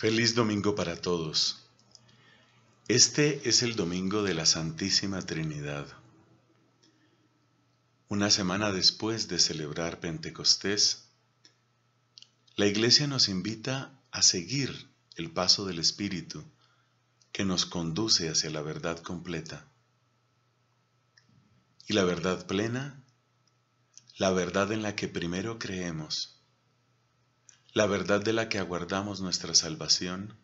Feliz domingo para todos. Este es el domingo de la Santísima Trinidad. Una semana después de celebrar Pentecostés, la Iglesia nos invita a seguir el paso del Espíritu que nos conduce hacia la verdad completa. Y la verdad plena, la verdad en la que primero creemos la verdad de la que aguardamos nuestra salvación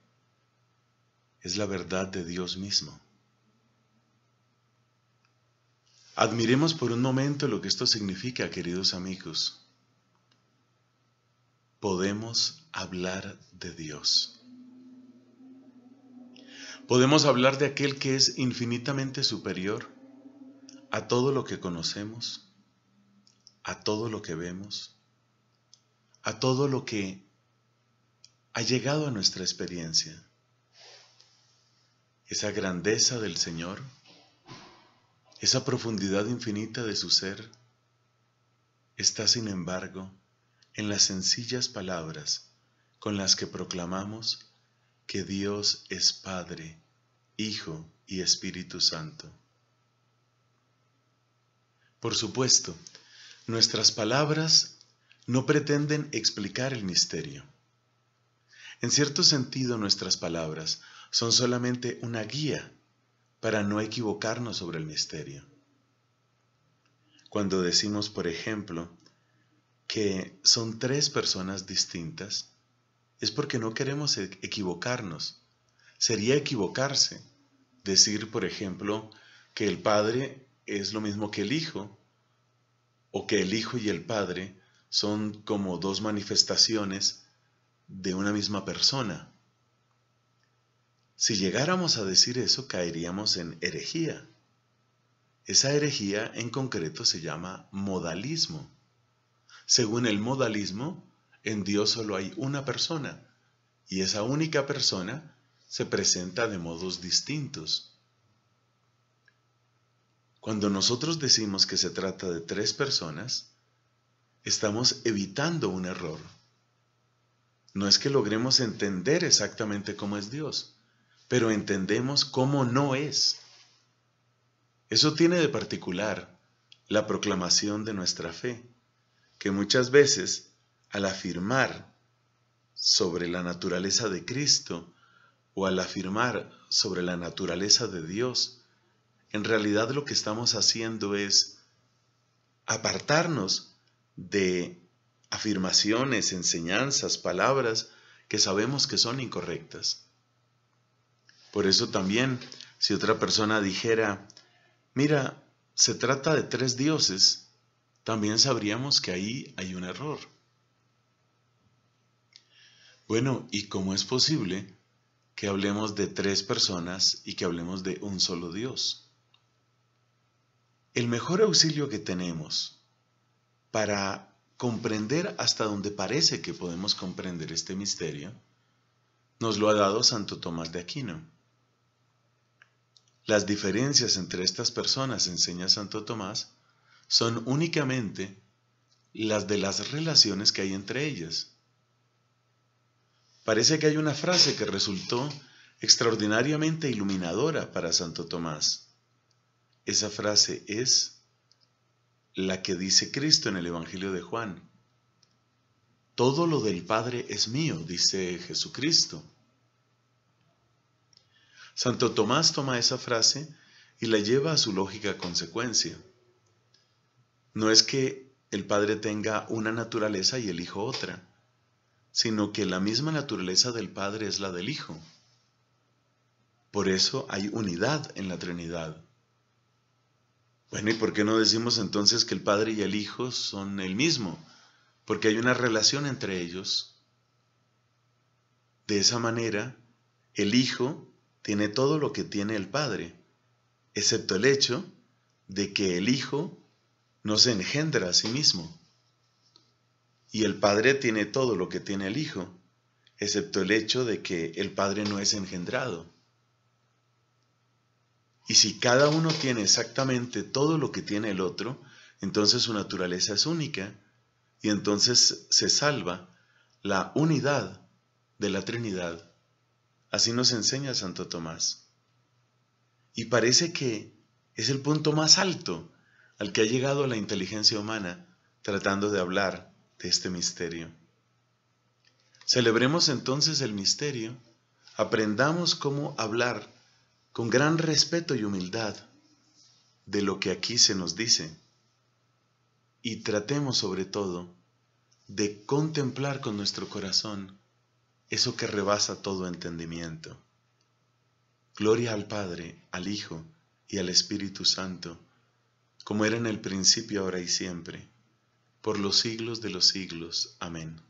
es la verdad de Dios mismo. Admiremos por un momento lo que esto significa, queridos amigos. Podemos hablar de Dios. Podemos hablar de aquel que es infinitamente superior a todo lo que conocemos, a todo lo que vemos, a todo lo que ha llegado a nuestra experiencia. Esa grandeza del Señor, esa profundidad infinita de su ser, está sin embargo en las sencillas palabras con las que proclamamos que Dios es Padre, Hijo y Espíritu Santo. Por supuesto, nuestras palabras no pretenden explicar el misterio. En cierto sentido, nuestras palabras son solamente una guía para no equivocarnos sobre el misterio. Cuando decimos, por ejemplo, que son tres personas distintas, es porque no queremos e-, equivocarnos. Sería equivocarse decir, por ejemplo, que el Padre es lo mismo que el Hijo, o que el Hijo y el Padre son como dos manifestaciones de una misma persona. Si llegáramos a decir eso, caeríamos en herejía. Esa herejía en concreto se llama modalismo. Según el modalismo, en Dios solo hay una persona, y esa única persona se presenta de modos distintos. Cuando nosotros decimos que se trata de tres personas, estamos evitando un error. No es que logremos entender exactamente cómo es Dios, pero entendemos cómo no es. Eso tiene de particular la proclamación de nuestra fe, que muchas veces, al afirmar sobre la naturaleza de Cristo o al afirmar sobre la naturaleza de Dios, en realidad lo que estamos haciendo es apartarnos de afirmaciones, enseñanzas, palabras que sabemos que son incorrectas. Por eso también, si otra persona dijera, mira, se trata de tres dioses, también sabríamos que ahí hay un error. Bueno, ¿y cómo es posible que hablemos de tres personas y que hablemos de un solo Dios? El mejor auxilio que tenemos para comprender hasta donde parece que podemos comprender este misterio, nos lo ha dado Santo Tomás de Aquino. Las diferencias entre estas personas, enseña Santo Tomás, son únicamente las de las relaciones que hay entre ellas. Parece que hay una frase que resultó extraordinariamente iluminadora para Santo Tomás. Esa frase es, la que dice Cristo en el Evangelio de Juan. Todo lo del Padre es mío, dice Jesucristo. Santo Tomás toma esa frase y la lleva a su lógica consecuencia. No es que el Padre tenga una naturaleza y el Hijo otra, sino que la misma naturaleza del Padre es la del Hijo. Por eso hay unidad en la Trinidad. Bueno, ¿y por qué no decimos entonces que el Padre y el Hijo son el mismo? Porque hay una relación entre ellos. De esa manera, el Hijo tiene todo lo que tiene el Padre, excepto el hecho de que el Hijo no se engendra a sí mismo. Y el Padre tiene todo lo que tiene el Hijo, excepto el hecho de que el Padre no es engendrado. Y si cada uno tiene exactamente todo lo que tiene el otro, entonces su naturaleza es única y entonces se salva la unidad de la Trinidad. Así nos enseña Santo Tomás. Y parece que es el punto más alto al que ha llegado la inteligencia humana tratando de hablar de este misterio. Celebremos entonces el misterio, aprendamos cómo hablar con gran respeto y humildad de lo que aquí se nos dice y tratemos sobre todo de contemplar con nuestro corazón eso que rebasa todo entendimiento. Gloria al Padre, al Hijo y al Espíritu Santo, como era en el principio, ahora y siempre, por los siglos de los siglos. Amén.